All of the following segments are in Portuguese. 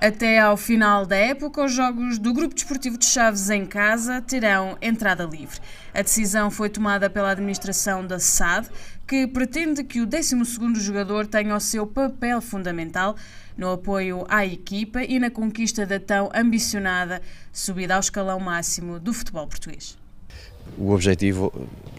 Até ao final da época, os jogos do Grupo Desportivo de Chaves em casa terão entrada livre. A decisão foi tomada pela administração da SAD, que pretende que o 12º jogador tenha o seu papel fundamental no apoio à equipa e na conquista da tão ambicionada subida ao escalão máximo do futebol português. O objetivo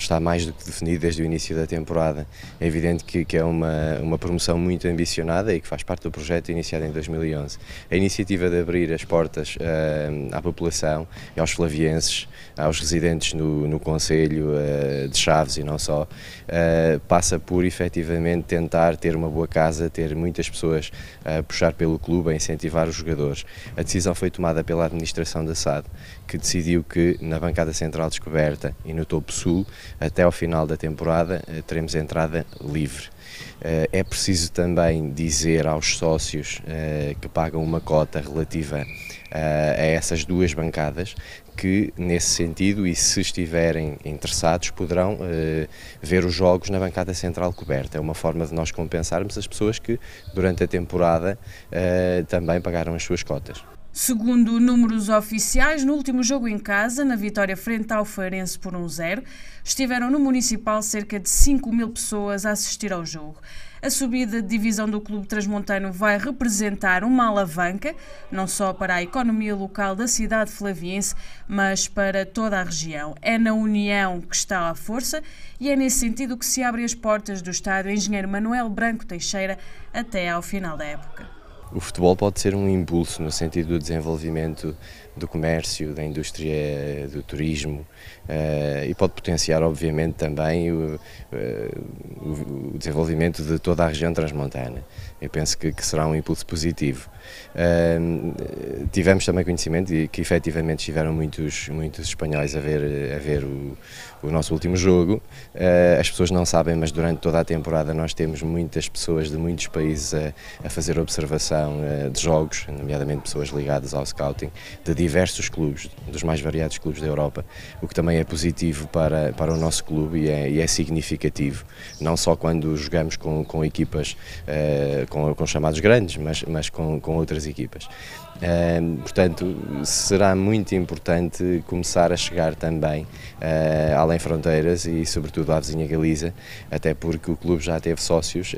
está mais do que definido desde o início da temporada. É evidente que, que, é uma, uma promoção muito ambicionada e que faz parte do projeto iniciado em 2011. A iniciativa de abrir as portas uh, à população e aos flavienses, aos residentes no, no Conselho uh, de Chaves e não só, uh, passa por efetivamente tentar ter uma boa casa, ter muitas pessoas a puxar pelo clube, a incentivar os jogadores. A decisão foi tomada pela administração da SAD, que decidiu que na bancada central descoberta e no topo sul até ao final da temporada eh, teremos entrada livre. Eh, é preciso também dizer aos sócios eh, que pagam uma cota relativa a essas duas bancadas que, nesse sentido, e se estiverem interessados, poderão ver os jogos na bancada central coberta. É uma forma de nós compensarmos as pessoas que, durante a temporada, também pagaram as suas cotas. Segundo números oficiais, no último jogo em casa, na vitória frente ao Farense por 1-0, um estiveram no Municipal cerca de 5 mil pessoas a assistir ao jogo. A subida de divisão do Clube Transmontano vai representar uma alavanca, não só para a economia local da cidade flaviense, mas para toda a região. É na união que está a força e é nesse sentido que se abrem as portas do estádio Engenheiro Manuel Branco Teixeira até ao final da época. O futebol pode ser um impulso no sentido do desenvolvimento do comércio, da indústria, do turismo eh, e pode potenciar, obviamente, também eh, o, o desenvolvimento de toda a região transmontana. Eu penso que, que será um impulso positivo. Ehm, tivemos também conhecimento de que efetivamente tiveram muitos, muitos espanhóis a ver, a ver o, o nosso último jogo. Eh, as pessoas não sabem, mas durante toda a temporada nós temos muitas pessoas de muitos países a, a fazer observação organização eh, de jogos, nomeadamente pessoas ligadas ao scouting, de diversos clubes, dos mais variados clubes da Europa, o que também é positivo para, para o nosso clube e é, e é significativo, não só quando jogamos com, com equipas, eh, com, com chamados grandes, mas, mas com, com outras equipas portanto, será muito importante começar a chegar também ah, além fronteiras e, sobretudo, à vizinha Galiza, até porque o clube já teve sócios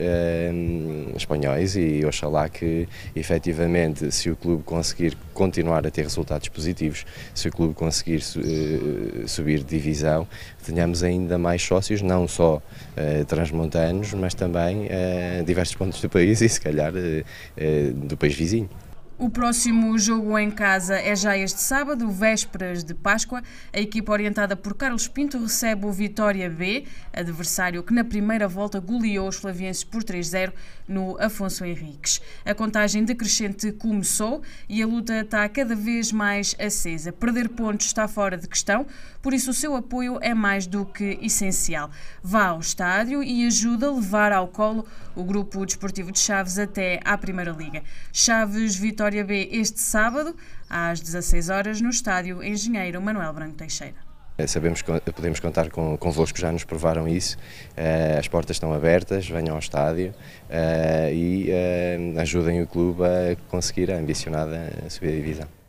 espanhóis e oxalá que, efetivamente, se o clube conseguir continuar a ter resultados positivos, se o clube conseguir ah, subir de divisão, tenhamos ainda mais sócios, não só ah, transmontanos, mas também diversos pontos do país e, se calhar, do país vizinho. O próximo jogo em casa é já este sábado, vésperas de Páscoa. A equipa orientada por Carlos Pinto recebe o Vitória B, adversário que na primeira volta goleou os flavienses por 3-0 no Afonso Henriques. A contagem decrescente começou e a luta está cada vez mais acesa. Perder pontos está fora de questão, por isso o seu apoio é mais do que essencial. Vá ao estádio e ajuda a levar ao colo o grupo desportivo de Chaves até à Primeira Liga. Chaves Vitória Vitória B este sábado, às 16 horas, no estádio Engenheiro Manuel Branco Teixeira. Eh, sabemos que eh, podemos contar com, convosco, já nos provaram isso. Eh, as portas estão abertas, venham ao estádio e ajudem o clube a conseguir a ambicionada subida de divisão.